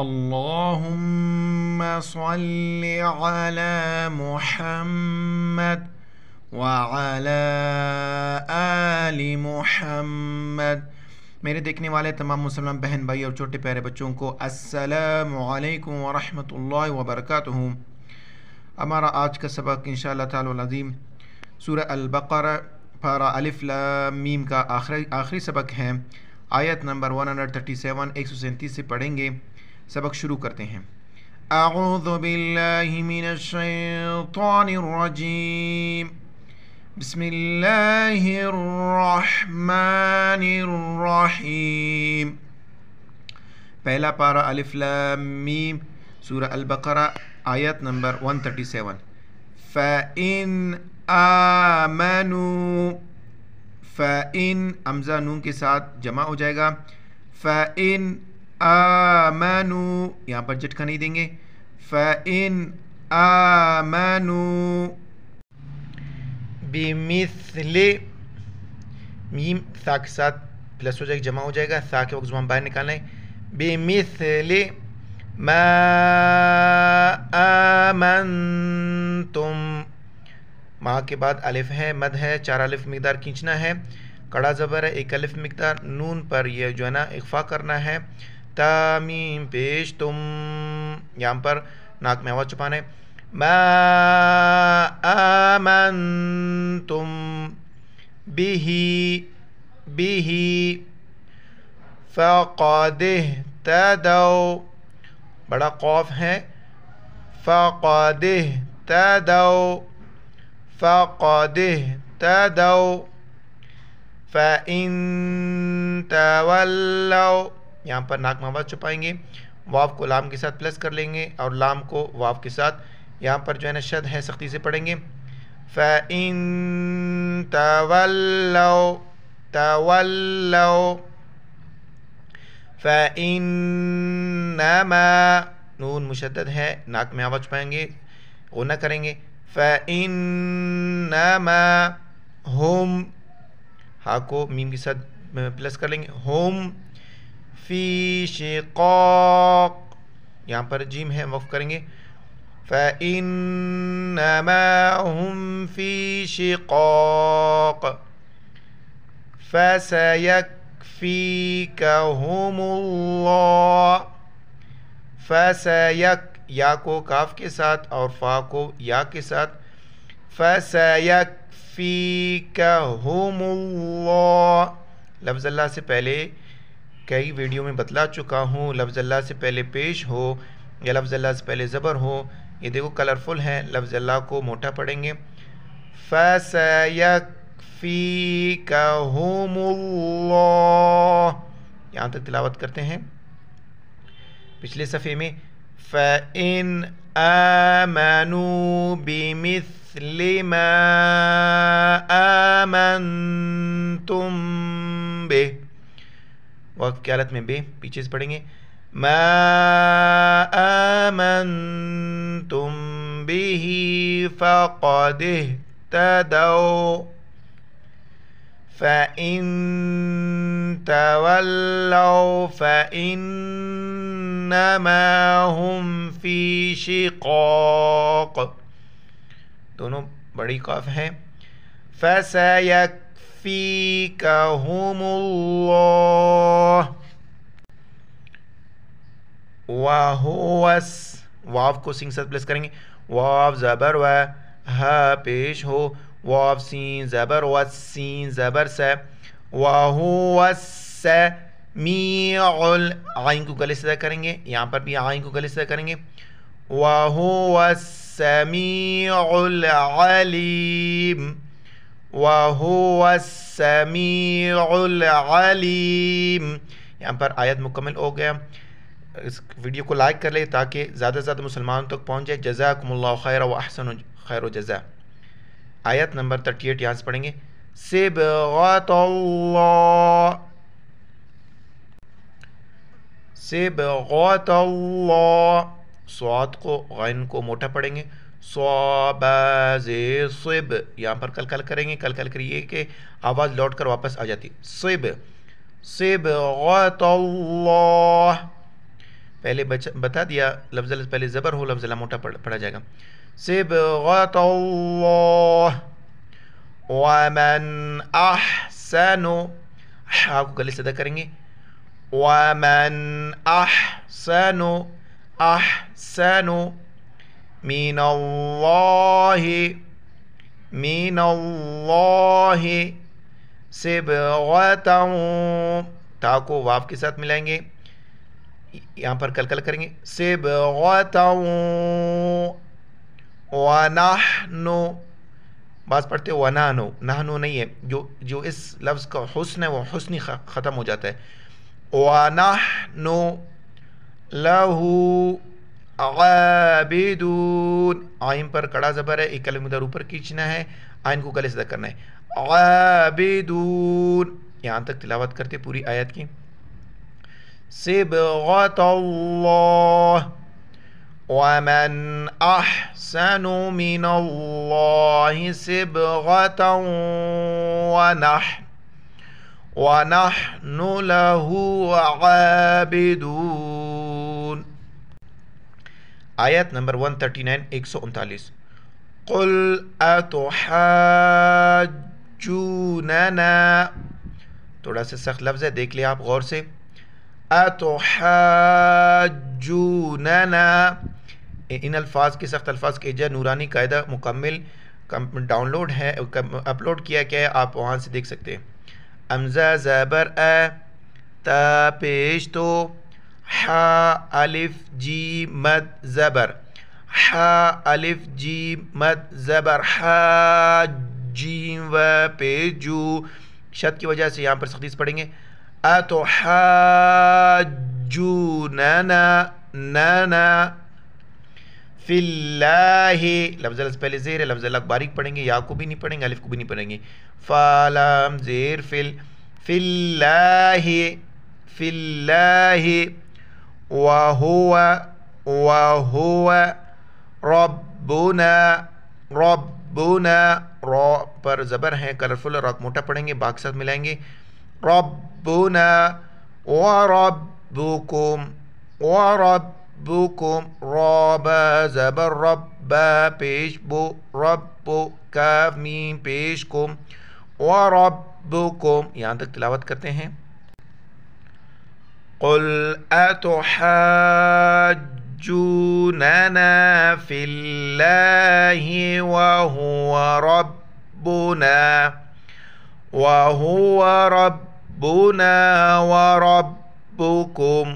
اللهم صل علی محمد وعلی آل محمد میرے دیکھنے والے تمام مسلمان بہن بھائی اور چھوٹے پیارے بچوں کو السلام علیکم ورحمۃ اللہ وبرکاتہ ہمارا آج کا سبق ان شاء اللہ تعالیٰ عظیم سور البقر فرا الف المیم کا آخری آخری سبق ہے آیت نمبر 137 137 سے پڑھیں گے سبق شروع کرتے ہیں اعوذ باللہ من الشیطان الرجیم بسم اللہ الرحمن الرحیم پہلا پارہ الف لام میم سورہ البقرہ آیت نمبر 137 فَإِنْ آمَنُوا فَإِنْ امزہ نون کے ساتھ جمع ہو جائے گا فَإِنْ آمنو یہاں پر جٹکا نہیں دیں گے فَإِنْ بِمِثْلِ میم کے ساتھ پلس ہو جائے گا جمع ہو جائے گا سا کے وقت باہر نکالیں بِمِثْلِ مَا تم ماہ کے بعد الف ہے مد ہے چار الف مقدار کھینچنا ہے کڑا زبر ہے ایک الف مقدار نون پر یہ جو ہے نا اخفا کرنا ہے تامیم پیش تم یہاں پر ناک میں آواز چھپانے ما تم بہی بہی فقادہ تدو بڑا قوف ہے فقادہ تدو فقادہ تدو فَإِن تَوَلَّوْا یہاں پر ناک مواز چھپائیں گے واف کو لام کے ساتھ پلس کر لیں گے اور لام کو واف کے ساتھ یہاں پر جو ہے نا شد ہے سختی سے پڑھیں گے فَإِن تَوَلَّو تَوَلَّو فَإِنَّمَا نون مشدد ہے ناک میں آواز پائیں گے وہ نہ کریں گے فَإِنَّمَا هُم ہا کو میم کے ساتھ پلس کر لیں گے ہوم فی شقاق یہاں پر جیم ہے وقف کریں گے فَإِنَّمَا هُمْ فِي شِقَاقَ فَسَيَكْفِيكَهُمُ اللَّهِ فَسَيَكْ یا کو کاف کے ساتھ اور فا کو یا کے ساتھ فَسَيَكْفِيكَهُمُ اللَّهِ لفظ اللہ سے پہلے کئی ویڈیو میں بتلا چکا ہوں لفظ اللہ سے پہلے پیش ہو یا لفظ اللہ سے پہلے زبر ہو یہ دیکھو کلرفل ہے لفظ اللہ کو موٹا پڑھیں گے فَسَيَكْفِيكَهُمُ اللَّهُ یہاں تک تلاوت کرتے ہیں پچھلے صفحے میں فَإِنْ آمَنُوا بِمِثْلِ مَا آمَنْتُمْ بِهِ وقت کی حالت میں بے پیچھے سے پڑھیں گے ما آمنتم به فقد اهتدوا فإن تولوا فإنما هم في شقاق دونوں بڑی قاف ہیں فسیک يكفيكهم فی کم واو کو سنگ ساتھ پلس کریں گے واو زبر و ہا پیش ہو واو سین زبر و سین زبر سے واہو سی آئین کو گلے سدا کریں گے یہاں پر بھی آئین کو گلے سدا کریں گے واہو س می الیم واہلیم یہاں پر آیت مکمل ہو گیا اس ویڈیو کو لائک کر لیں تاکہ زیادہ سے زیادہ مسلمانوں تک پہنچ جائے جزاکم اللہ خیر و احسن خیر و جزا آیت نمبر تھرٹی ایٹ یہاں سے پڑھیں گے سبغت اللہ سبغت اللہ سواد کو غین کو موٹا پڑھیں گے سوب زیب یہاں پر کل کل کریں گے کل کل کریے کہ آواز لوٹ کر واپس آ جاتی سویب سیب اللہ پہلے بتا دیا لفظ پہلے زبر ہو لفظ اللہ موٹا پڑھا جائے گا سیب غن اللہ ومن احسن آپ گلے صدا کریں گے ومن احسن احسن مینواہ مینو ہے سیب تا کو واف کے ساتھ ملائیں گے یہاں پر کل کل کریں گے سیب ونحن نو بعض پڑھتے ہو و نو نہیں ہے جو جو اس لفظ کا حسن ہے وہ حسن ختم ہو جاتا ہے اواناہ نو لہو عابدون آئین پر کڑا زبر ہے ایک کلمہ در اوپر کیچنا ہے آئین کو کلے صدق کرنا ہے عابدون یہاں تک تلاوت کرتے پوری آیت کی سبغت اللہ ومن احسن من اللہ سبغت ونح ونحن له عابدون آیت نمبر 139 139 قل اتحاجوننا تھوڑا سا سخت لفظ ہے دیکھ لیں آپ غور سے ان الفاظ کے سخت الفاظ کے کی نورانی قاعدہ مکمل ڈاؤن لوڈ ہے اپلوڈ کیا کیا ہے آپ وہاں سے دیکھ سکتے ہیں امزہ زبر اے تا الف جی مد زبر الف جی مد زبر ہا جیم و پے جو شد کی وجہ سے یہاں پر سخیص پڑھیں گے اتو جو نانا نانا فی اللہ لفظ الس پہلے زیر ہے لفظ اللہ باریک پڑھیں گے یا کو بھی نہیں پڑھیں گے الف کو بھی نہیں پڑھیں گے فالام زیر فل فی اللہ وَهُوَ وَهُوَ رَبُّنَا رَبُّنَا رو پر زبر ہیں کلرفل اور موٹا پڑھیں گے باک ساتھ ملائیں گے رَبُّنَا وَرَبُّكُمْ وَرَبُّكُمْ رَبَ زبر رب پیش بو رب کاف میم پیش کم وَرَبُّكُمْ یہاں تک تلاوت کرتے ہیں قل أتحاجوننا في الله وهو ربنا وهو ربنا وربكم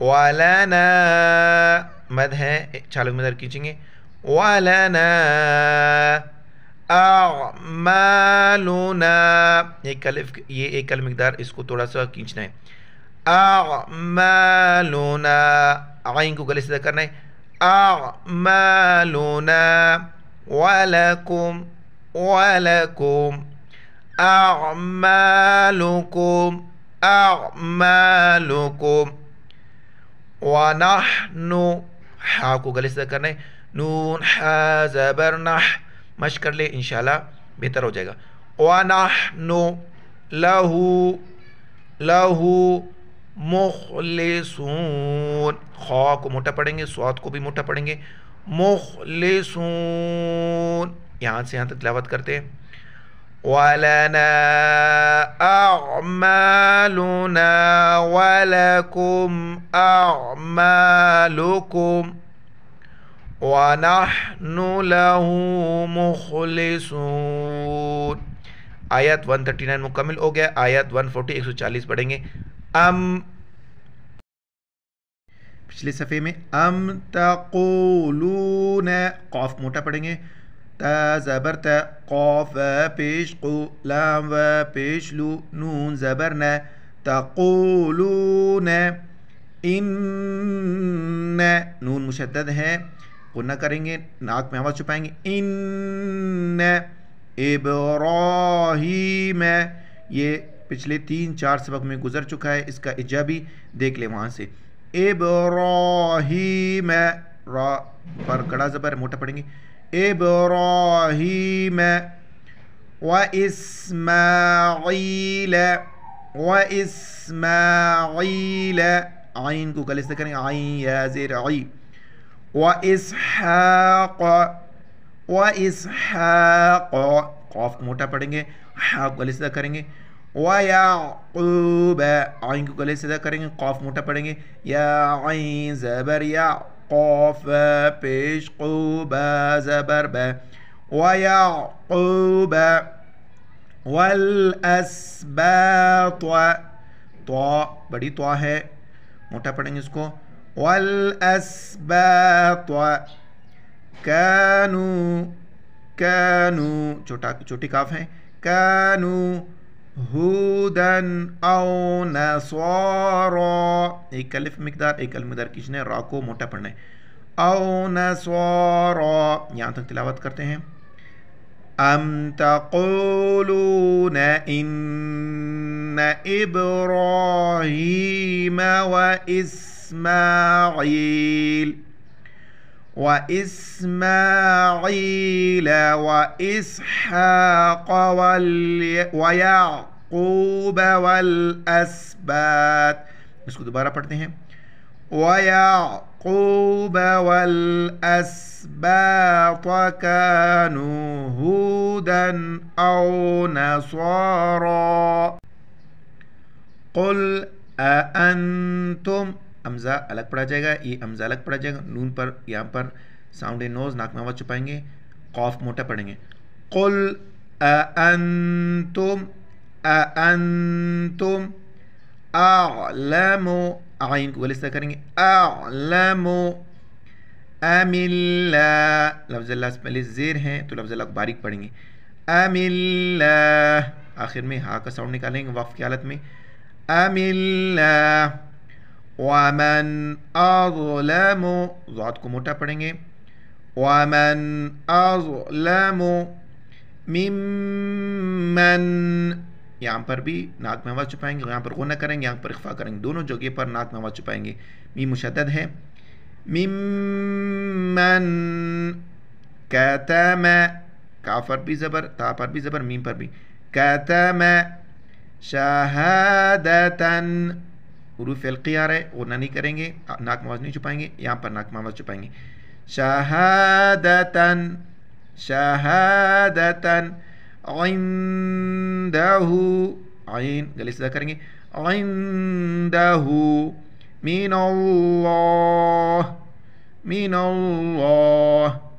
ولنا مدها ہے مدر میں گے ولنا اعمالنا یہ الف یہ ایک الف مقدار اس کو تھوڑا سا کھینچنا ہے اعمالنا عین کو گلے سے کرنا ہے اعمالنا ولکم ولکم اعمالکم اعمالکم ونحن حاکو گلے سے کرنا ہے نون حازبرنح کر لے انشاءاللہ بہتر ہو جائے گا وَنَحْنُ لَهُ لَهُ مُخْلِسُونَ خوا کو موٹا پڑھیں گے سواد کو بھی موٹا پڑھیں گے مُخْلِسُونَ یہاں سے یہاں تک تلاوت کرتے ہیں وَلَنَا أَعْمَالُنَا وَلَكُمْ أَعْمَالُكُمْ وَنَحْنُ لَهُ مُخْلِصُونَ آیت 139 مکمل ہو گیا آیت 140 140 پڑھیں گے ام پچھلے صفحے میں ام تقولون قوف موٹا پڑھیں گے تا زبر تا قوف پیش قو لام و پیش لو نون زبر ن ان نون مشدد ہے پنہ کریں گے ناک میں آواز چھپائیں گے ان ابراہیم یہ پچھلے تین چار سبق میں گزر چکا ہے اس کا اجا بھی دیکھ لیں وہاں سے ابراہیم را پر کڑا زبر موٹا پڑیں گے ابراہیم و اسماعیل و اسماعیل آئین کو گلے سے کریں گے آئین یا زیر آئی وإسحاق وإسحاق قاف موٹا پڑھیں گے حاق گلے صدا کریں گے ویعقوب عین کو گلے صدا کریں گے قاف موٹا پڑھیں گے یا عین زبر یا قاف پیش قوب زبر ب ویعقوب والاسباط طا بڑی طا ہے موٹا پڑھیں گے اس کو والاسباط کانو کانو چھوٹی کاف ہیں کانو ہودن او نصارا ایک الف مقدار ایک الف مقدار کھینچنا ہے را کو موٹا پڑھنا ہے او نصارا یہاں تک تلاوت کرتے ہیں ام تقولون ان ابراہیم و اس إسماعيل وإسماعيل وإسحاق ويعقوب والأسباط اسكو दोबारा پڑھتے ہیں ويعقوب والأسباط كانوا هودا أو نصارا قل أأنتم امزا الگ پڑھا جائے گا یہ امزا الگ پڑھا جائے گا نون پر یہاں پر ساؤنڈ نوز ناک آواز چھپائیں گے قوف موٹا پڑھیں گے قل اانتم اانتم ان آئین کو آل کریں گے ام اللہ لفظ اللہ پہلے زیر ہیں تو لفظ اللہ کو باریک پڑھیں گے ام اللہ آخر میں ہاں کا ساؤنڈ نکالیں گے وقف کی حالت میں ام اللہ من آ ذات کو موٹا پڑھیں گے اوامن آ ضولی یہاں پر بھی ناک میں آواز چھپائیں گے یہاں پر غنہ کریں گے یہاں پر اخفا کریں گے دونوں جگہ پر ناک میں آواز چھپائیں گے میم مشدد ہے میم قطہ میں کا پر بھی زبر تا پر بھی زبر میم پر بھی قطہ میں شہدن حروف آ رہا ہے وہ نہ نہیں کریں گے ناک مواز نہیں چھپائیں گے یہاں پر ناک مواز چھپائیں گے شہادتن شہادتن عندہو عین گلے گلی سے کریں گے اللہ من اللہ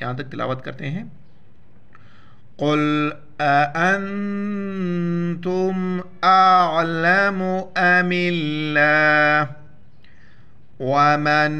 یہاں تک تلاوت کرتے ہیں قل أأنتم أعلم أم الله ومن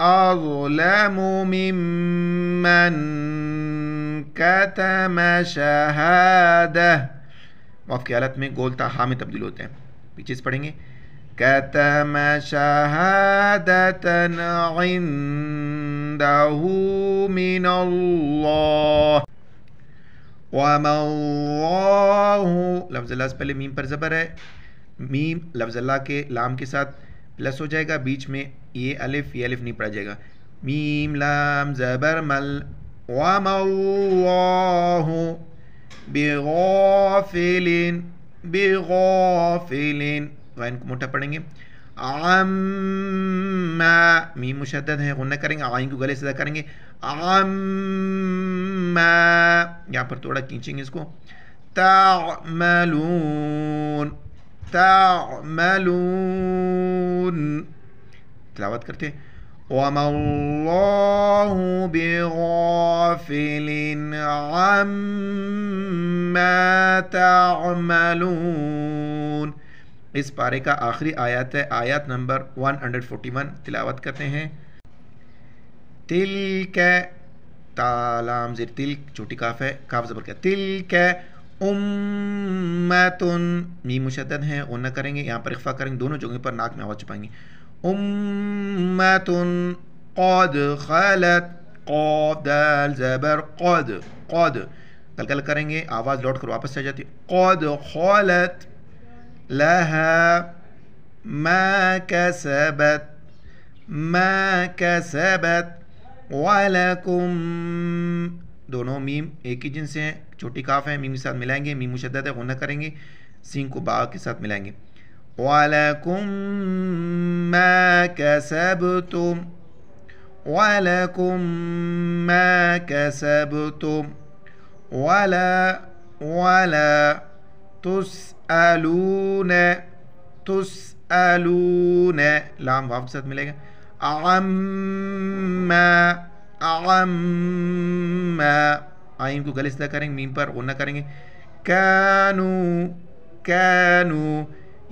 أظلم ممن كتم شهادة معاف کی حالت میں گول تاہا میں تبدیل ہوتے ہیں كتم شهادة عنده من الله لفظ اللہ سے پہلے میم پر زبر ہے میم لفظ اللہ کے لام کے ساتھ پلس ہو جائے گا بیچ میں یہ الف یہ الف نہیں پڑھا جائے گا میم لام زبر مل وام بے بغافلین فی کو موٹا پڑھیں گے مشدد ہیں غنہ کریں گے آئین کو گلے سے کریں گے آم یہاں پر تھوڑا کھینچیں گے اس کو تعملون تعملون تلاوت کرتے او مو ہوں بے فیلنگ آم اس پارے کا آخری آیت ہے آیت نمبر 141 تلاوت کرتے ہیں تلک تالام زیر تلک چھوٹی کاف ہے کاف زبر کیا تلک امتن می مشدد ہیں نہ کریں گے یہاں پر اخفہ کریں گے دونوں جگہیں پر ناک میں آواز چپائیں گے امتن قد خلت قد دال زبر قد قد کل کل کریں گے آواز لوٹ کر واپس چاہ جاتی قد خلت لها ما كسبت ما كسبت ولكم दोनों मीम एक ही जिनसे हैं छोटी काफ है मीम के साथ मिलाएंगे मीम मुशद्दत है गुना करेंगे सीन को बा के साथ मिलाएंगे वालकुम मा कसबतुम वालकुम मा कसबतुम वाला वाला तुस لام ساتھ ملے گا عم آئین کو گلستہ کریں گے میم پر اونا کریں گے کانو کانو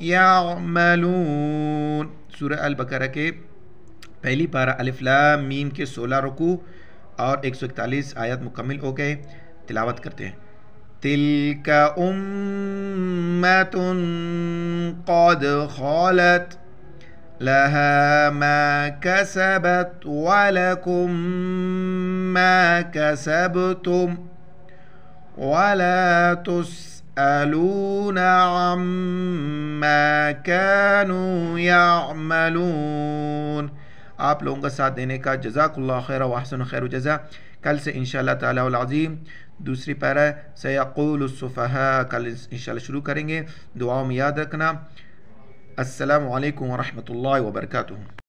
یعملون سورہ البقرہ کے پہلی پارہ الف لام میم کے سولہ رکو اور ایک سو اکتالیس آیت مکمل ہو گئے تلاوت کرتے ہیں تلك أمة قد خلت لها ما كسبت ولكم ما كسبتم ولا تسألون عما كانوا يعملون آپ لوگوں کا ساتھ دینے کا جزاک اللہ خیر و احسن خیر و جزا کل سے انشاءاللہ تعالی العظیم دوسری پیرا سیقول الاصف کل انشاءاللہ شروع کریں گے دعاؤں میں یاد رکھنا السلام علیکم ورحمۃ اللہ وبرکاتہ